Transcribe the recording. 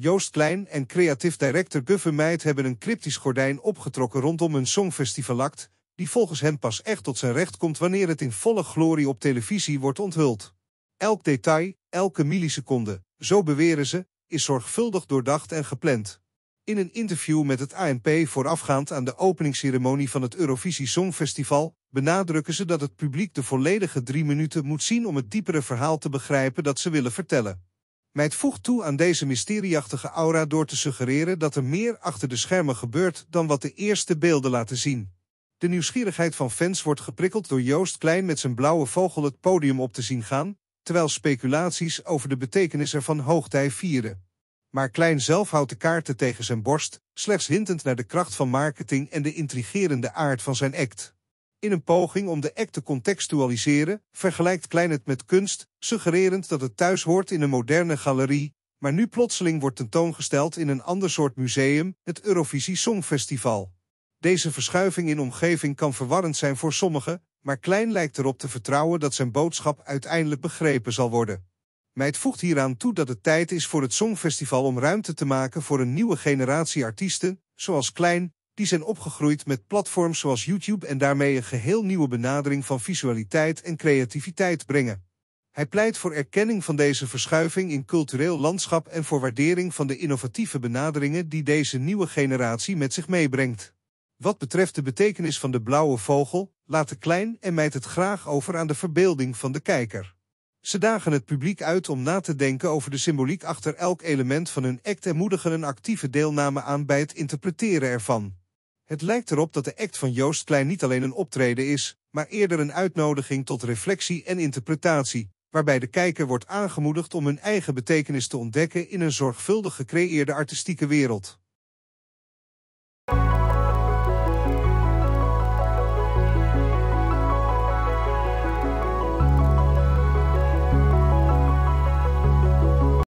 Joost Klein en creatief director Guffe Meid hebben een cryptisch gordijn opgetrokken rondom hun songfestivalact, die volgens hen pas echt tot zijn recht komt wanneer het in volle glorie op televisie wordt onthuld. Elk detail, elke milliseconde, zo beweren ze, is zorgvuldig doordacht en gepland. In een interview met het ANP voorafgaand aan de openingsceremonie van het Eurovisie Songfestival benadrukken ze dat het publiek de volledige drie minuten moet zien om het diepere verhaal te begrijpen dat ze willen vertellen. Meid voegt toe aan deze mysterieachtige aura door te suggereren dat er meer achter de schermen gebeurt dan wat de eerste beelden laten zien. De nieuwsgierigheid van fans wordt geprikkeld door Joost Klein met zijn blauwe vogel het podium op te zien gaan, terwijl speculaties over de betekenis ervan hoogtij vieren. Maar Klein zelf houdt de kaarten tegen zijn borst, slechts hintend naar de kracht van marketing en de intrigerende aard van zijn act. In een poging om de act te contextualiseren, vergelijkt Klein het met kunst, suggererend dat het thuis hoort in een moderne galerie, maar nu plotseling wordt tentoongesteld in een ander soort museum, het Eurovisie Songfestival. Deze verschuiving in omgeving kan verwarrend zijn voor sommigen, maar Klein lijkt erop te vertrouwen dat zijn boodschap uiteindelijk begrepen zal worden. Meid voegt hieraan toe dat het tijd is voor het Songfestival om ruimte te maken voor een nieuwe generatie artiesten, zoals Klein, die zijn opgegroeid met platforms zoals YouTube en daarmee een geheel nieuwe benadering van visualiteit en creativiteit brengen. Hij pleit voor erkenning van deze verschuiving in cultureel landschap en voor waardering van de innovatieve benaderingen die deze nieuwe generatie met zich meebrengt. Wat betreft de betekenis van de blauwe vogel, laat de klein en mijt het graag over aan de verbeelding van de kijker. Ze dagen het publiek uit om na te denken over de symboliek achter elk element van hun act en moedigen een actieve deelname aan bij het interpreteren ervan. Het lijkt erop dat de act van Joost Klein niet alleen een optreden is, maar eerder een uitnodiging tot reflectie en interpretatie, waarbij de kijker wordt aangemoedigd om hun eigen betekenis te ontdekken in een zorgvuldig gecreëerde artistieke wereld.